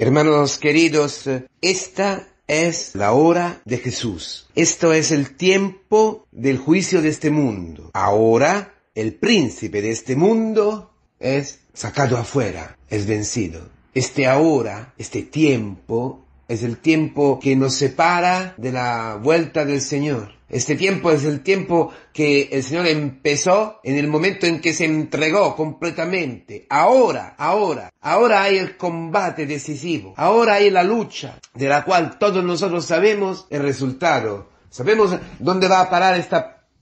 Hermanos queridos, esta es la hora de Jesús. Esto es el tiempo del juicio de este mundo. Ahora el príncipe de este mundo es sacado afuera, es vencido. Este ahora, este tiempo, es el tiempo que nos separa de la vuelta del Señor. Este tiempo es el tiempo que el Señor empezó en el momento en que se entregó completamente. Ahora, ahora, ahora hay el combate decisivo. Ahora hay la lucha de la cual todos nosotros sabemos el resultado. Sabemos dónde va a parar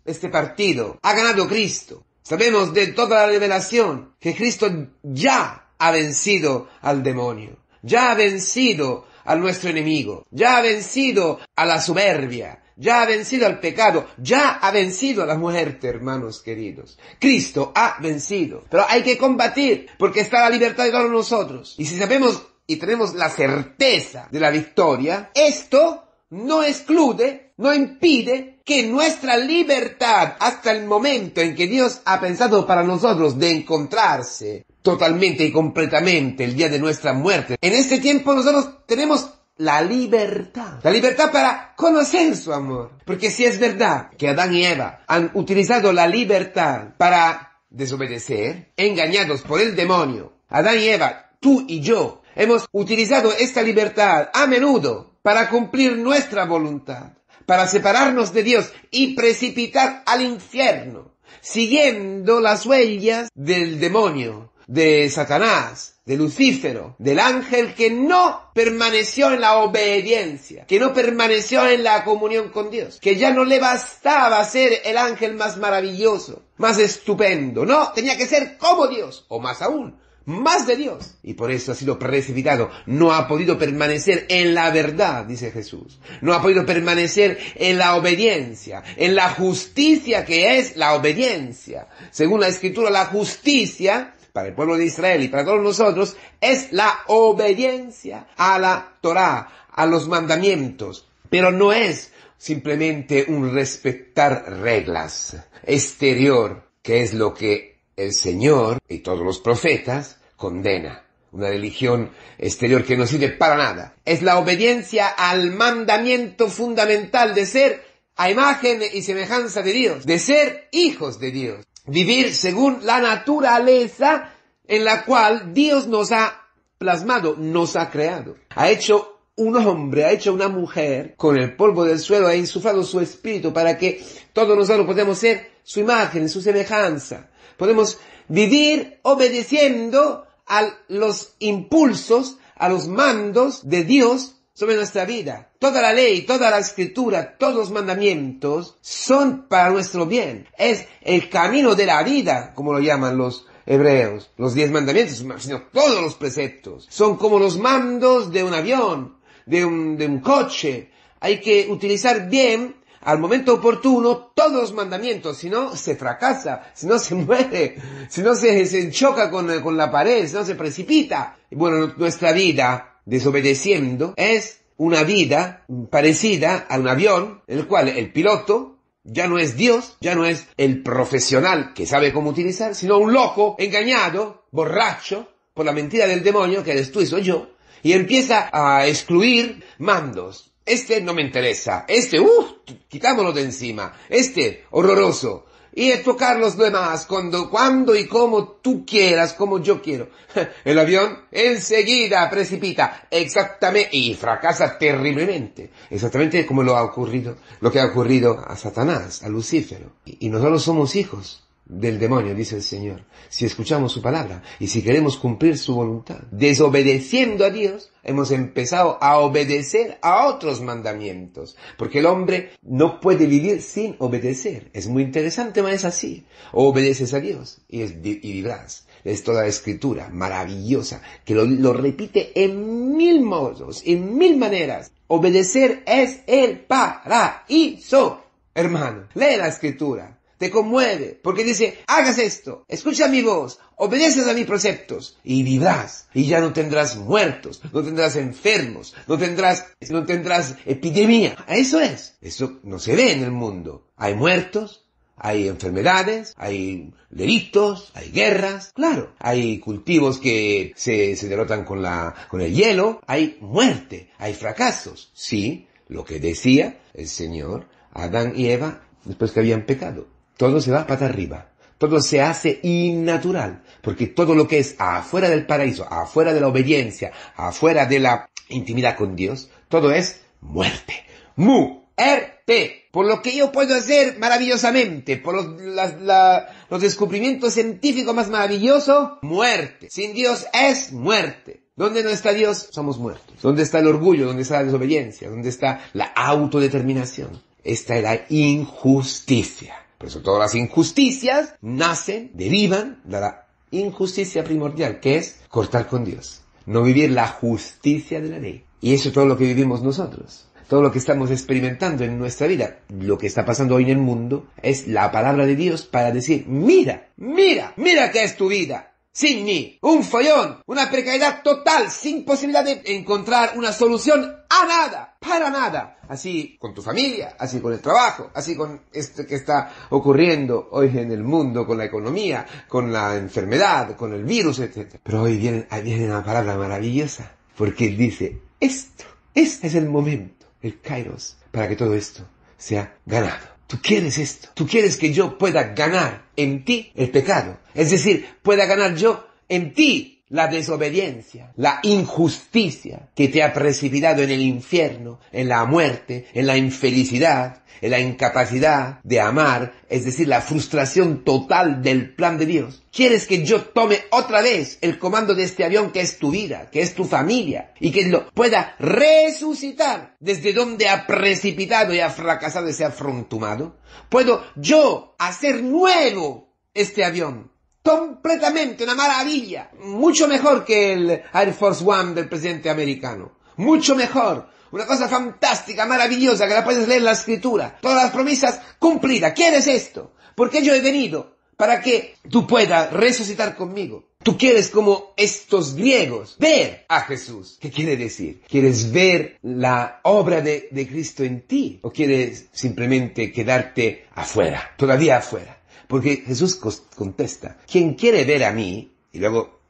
este partido. Ha ganado Cristo. Sabemos de toda la revelación que Cristo ya ha vencido al demonio. Ya ha vencido a nuestro enemigo, ya ha vencido a la soberbia, ya ha vencido al pecado, ya ha vencido a la muerte, hermanos queridos. Cristo ha vencido, pero hay que combatir porque está la libertad de todos nosotros. Y si sabemos y tenemos la certeza de la victoria, esto no excluye, no impide que nuestra libertad hasta el momento en que Dios ha pensado para nosotros de encontrarse totalmente y completamente el día de nuestra muerte. En este tiempo nosotros tenemos la libertad. La libertad para conocer su amor. Porque si es verdad que Adán y Eva han utilizado la libertad para desobedecer, engañados por el demonio, Adán y Eva, tú y yo, hemos utilizado esta libertad a menudo para cumplir nuestra voluntad, para separarnos de Dios y precipitar al infierno, siguiendo las huellas del demonio, de Satanás, de Lucífero, del ángel que no permaneció en la obediencia, que no permaneció en la comunión con Dios, que ya no le bastaba ser el ángel más maravilloso, más estupendo, no, tenía que ser como Dios, o más aún, más de Dios. Y por eso ha sido precipitado. No ha podido permanecer en la verdad, dice Jesús. No ha podido permanecer en la obediencia, en la justicia que es la obediencia. Según la escritura, la justicia para el pueblo de Israel y para todos nosotros, es la obediencia a la Torah, a los mandamientos. Pero no es simplemente un respetar reglas exterior, que es lo que el Señor y todos los profetas condena. Una religión exterior que no sirve para nada. Es la obediencia al mandamiento fundamental de ser a imagen y semejanza de Dios, de ser hijos de Dios vivir según la naturaleza en la cual Dios nos ha plasmado, nos ha creado. Ha hecho un hombre, ha hecho una mujer con el polvo del suelo, ha insuflado su espíritu para que todos nosotros podamos ser su imagen, su semejanza. Podemos vivir obedeciendo a los impulsos, a los mandos de Dios sobre nuestra vida. Toda la ley, toda la escritura, todos los mandamientos son para nuestro bien. Es el camino de la vida, como lo llaman los hebreos. Los diez mandamientos, sino todos los preceptos. Son como los mandos de un avión, de un, coche. Hay que utilizar bien al momento oportuno todos los mandamientos, si no se fracasa, si no se muere, si no se, se choca con, con la pared, si no se precipita. Bueno, nuestra vida desobedeciendo es una vida parecida a un avión en el cual el piloto ya no es Dios, ya no es el profesional que sabe cómo utilizar, sino un loco engañado, borracho, por la mentira del demonio, que eres tú y soy yo, y empieza a excluir mandos. Este no me interesa, este, uff, uh, quitámoslo de encima, este, horroroso, y tocar los demás cuando, cuando y como tú quieras, como yo quiero. El avión enseguida precipita, exactamente, y fracasa terriblemente, exactamente como lo ha ocurrido, lo que ha ocurrido a Satanás, a Lucifero, y nosotros somos hijos del demonio, dice el Señor, si escuchamos su palabra y si queremos cumplir su voluntad. Desobedeciendo a Dios, hemos empezado a obedecer a otros mandamientos, porque el hombre no puede vivir sin obedecer. Es muy interesante, pero es así. obedeces a Dios y, vivirás Es toda la escritura maravillosa, que lo, lo repite en mil modos, en mil maneras. Obedecer es el paraíso, hermano. Lee la escritura te conmueve, porque dice, hagas esto, escucha mi voz, obedeces a mis preceptos y vivrás, y ya no tendrás muertos, no tendrás enfermos, no tendrás, no tendrás epidemia. Eso es, eso no se ve en el mundo. Hay muertos, hay enfermedades, hay delitos, hay guerras, claro, hay cultivos que se, derrotan con la, con el hielo, hay muerte, hay fracasos. Sí, lo que decía el Señor, Adán y Eva, después que habían pecado todo se va para arriba. Todo se hace innatural, porque todo lo que es afuera del paraíso, afuera de la obediencia, afuera de la intimidad con Dios, todo es muerte. Muerte. Por lo que yo puedo hacer maravillosamente, por los, descubrimientos científicos más maravillosos, muerte. Sin Dios es muerte. donde no está Dios? Somos muertos. ¿Dónde está el orgullo? donde está la desobediencia? donde está la autodeterminación? Esta es la injusticia. Por eso todas las injusticias nacen, derivan de la injusticia primordial, que es cortar con Dios, no vivir la justicia de la ley. Y eso es todo lo que vivimos nosotros. Todo lo que estamos experimentando en nuestra vida, lo que está pasando hoy en el mundo, es la palabra de Dios para decir, mira, mira, mira qué es tu vida sin ni un follón, una precariedad total, sin posibilidad de encontrar una solución a nada, para nada. Así con tu familia, así con el trabajo, así con esto que está ocurriendo hoy en el mundo, con la economía, con la enfermedad, con el virus, etc. Pero hoy viene, viene una palabra maravillosa, porque dice, esto, este es el momento, el kairos, para que todo esto sea ganado. Tú quieres esto. Tú quieres que yo pueda ganar en ti el pecado. Es decir, pueda ganar yo en ti la desobediencia, la injusticia que te ha precipitado en el infierno, en la muerte, en la infelicidad, en la incapacidad de amar, es decir, la frustración total del plan de Dios. ¿Quieres que yo tome otra vez el comando de este avión que es tu vida, que es tu familia, y que lo pueda resucitar desde donde ha precipitado y ha fracasado ese afrontumado? ¿Puedo yo hacer nuevo este avión? completamente una maravilla, mucho mejor que el Air Force One del presidente americano, mucho mejor, una cosa fantástica, maravillosa, que la puedes leer en la escritura, todas las promesas cumplidas, ¿quieres esto? Porque yo he venido para que tú puedas resucitar conmigo. Tú quieres como estos griegos ver a Jesús. ¿Qué quiere decir? ¿Quieres ver la obra de Cristo en ti? ¿O quieres simplemente quedarte afuera, todavía afuera? Porque Jesús contesta, quien quiere ver a mí, y luego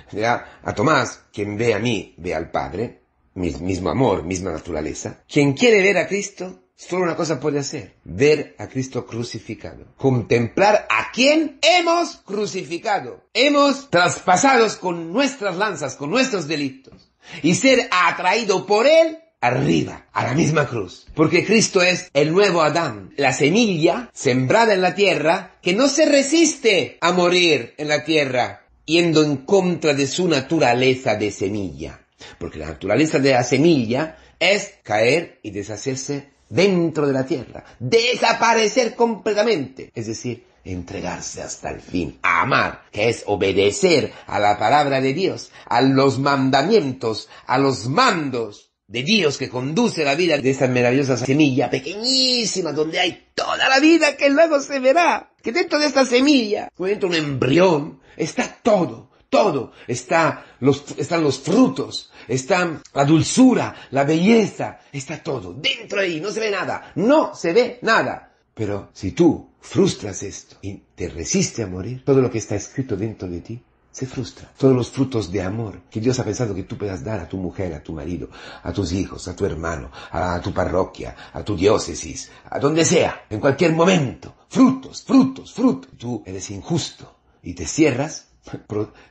a Tomás, quien ve a mí, ve al Padre, mismo amor, misma naturaleza. Quien quiere ver a Cristo, solo una cosa puede hacer, ver a Cristo crucificado, contemplar a quien hemos crucificado, hemos traspasado con nuestras lanzas, con nuestros delitos, y ser atraído por Él arriba, a la misma cruz. Porque Cristo es el nuevo Adán, la semilla sembrada en la tierra que no se resiste a morir en la tierra, yendo en contra de su naturaleza de semilla. Porque la naturaleza de la semilla es caer y deshacerse dentro de la tierra, desaparecer completamente, es decir, entregarse hasta el fin, a amar, que es obedecer a la palabra de Dios, a los mandamientos, a los mandos de Dios que conduce la vida de esta maravillosa semilla pequeñísima donde hay toda la vida que luego se verá. Que dentro de esta semilla, dentro de un embrión, está todo, todo. Está los, están los frutos, está la dulzura, la belleza, está todo. Dentro de ahí no se ve nada, no se ve nada. Pero si tú frustras esto y te resistes a morir, todo lo que está escrito dentro de ti se frustra. Todos los frutos de amor que Dios ha pensado que tú puedas dar a tu mujer, a tu marido, a tus hijos, a tu hermano, a tu parroquia, a tu diócesis, a donde sea, en cualquier momento. Frutos, frutos, frutos. Tú eres injusto y te cierras,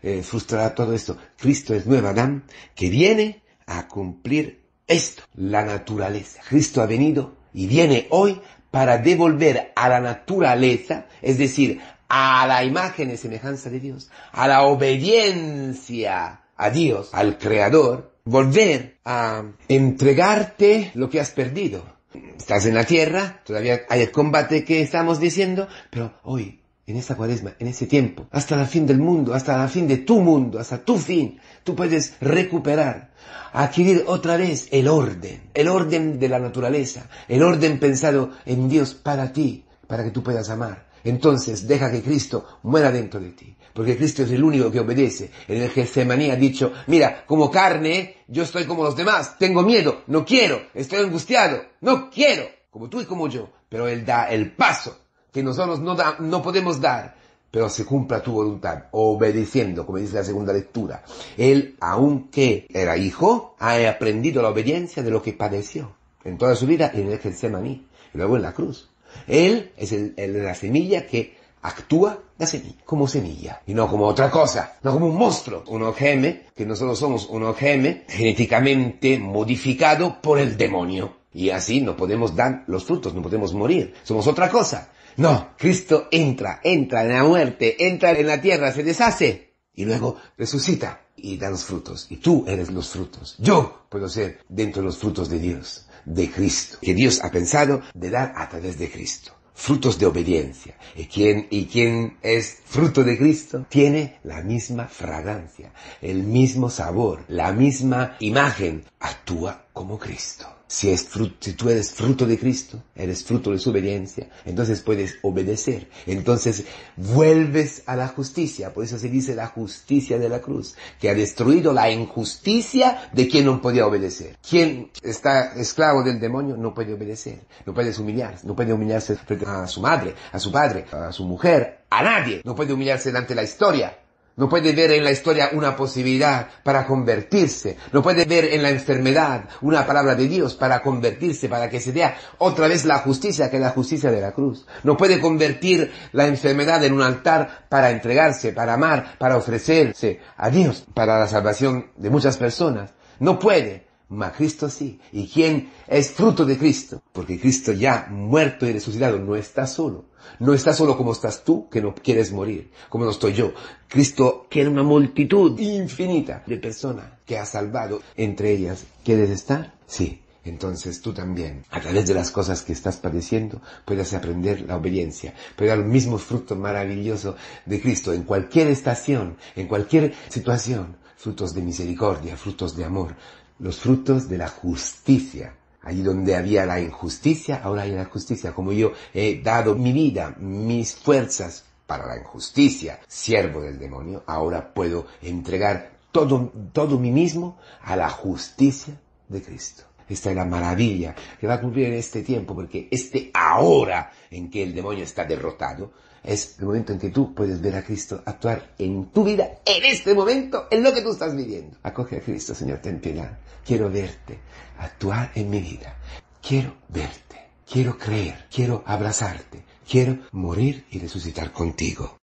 eh, frustrará todo esto. Cristo es nuevo Adán que viene a cumplir esto, la naturaleza. Cristo ha venido y viene hoy para devolver a la naturaleza, es decir, a la imagen y semejanza de Dios, a la obediencia a Dios, al Creador, volver a entregarte lo que has perdido. Estás en la tierra, todavía hay el combate que estamos diciendo, pero hoy en esta cuaresma, en ese tiempo, hasta la fin del mundo, hasta la fin de tu mundo, hasta tu fin, tú puedes recuperar, adquirir otra vez el orden, el orden de la naturaleza, el orden pensado en Dios para ti, para que tú puedas amar, entonces deja que Cristo muera dentro de ti, porque Cristo es el único que obedece. En el Getsemaní ha dicho, mira, como carne, yo estoy como los demás, tengo miedo, no quiero, estoy angustiado, no quiero, como tú y como yo, pero Él da el paso que nosotros no, podemos dar, pero se cumpla tu voluntad, obedeciendo, como dice la segunda lectura. Él, aunque era hijo, ha aprendido la obediencia de lo que padeció en toda su vida en el Getsemaní, y luego en la cruz. Él es la semilla que actúa como semilla y no como otra cosa, no como un monstruo, un OGM, que nosotros somos un OGM genéticamente modificado por el demonio. Y así no podemos dar los frutos, no podemos morir, somos otra cosa. No, Cristo entra, entra en la muerte, entra en la tierra, se deshace y luego resucita y da los frutos. Y tú eres los frutos. Yo puedo ser dentro de los frutos de Dios de Cristo, que Dios ha pensado de dar a través de Cristo frutos de obediencia. Y quien, y quién es fruto de Cristo tiene la misma fragancia, el mismo sabor, la misma imagen. Actúa como Cristo. Si, es si tú eres fruto de Cristo, eres fruto de su obediencia, entonces puedes obedecer, entonces vuelves a la justicia, por eso se dice la justicia de la cruz, que ha destruido la injusticia de quien no podía obedecer. Quien está esclavo del demonio no puede obedecer, no puede humillarse, no puede humillarse frente a su madre, a su padre, a su mujer, a nadie, no puede humillarse delante la historia, no puede ver en la historia una posibilidad para convertirse. No puede ver en la enfermedad una palabra de Dios para convertirse, para que se vea otra vez la justicia que es la justicia de la cruz. No puede convertir la enfermedad en un altar para entregarse, para amar, para ofrecerse a Dios, para la salvación de muchas personas. No puede. ...ma Cristo sí. ¿Y quién es fruto de Cristo? Porque Cristo ya muerto y resucitado no está solo. No está solo como estás tú, que no quieres morir, como no estoy yo. Cristo quiere una multitud infinita de personas que ha salvado. Entre ellas, ¿quieres estar? Sí. Entonces tú también, a través de las cosas que estás padeciendo, puedes aprender la obediencia, puedes dar el mismo fruto maravilloso de Cristo en cualquier estación, en cualquier situación, frutos de misericordia, frutos de amor, los frutos de la justicia. Allí donde había la injusticia, ahora hay la justicia. Como yo he dado mi vida, mis fuerzas para la injusticia, siervo del demonio, ahora puedo entregar todo, todo mí mismo a la justicia de Cristo. Esta es la maravilla que va a cumplir en este tiempo, porque este ahora en que el demonio está derrotado es el momento en que tú puedes ver a Cristo actuar en tu vida, en este momento, en lo que tú estás viviendo. Acoge a Cristo, Señor, ten Quiero verte actuar en mi vida. Quiero verte. Quiero creer. Quiero abrazarte. Quiero morir y resucitar contigo.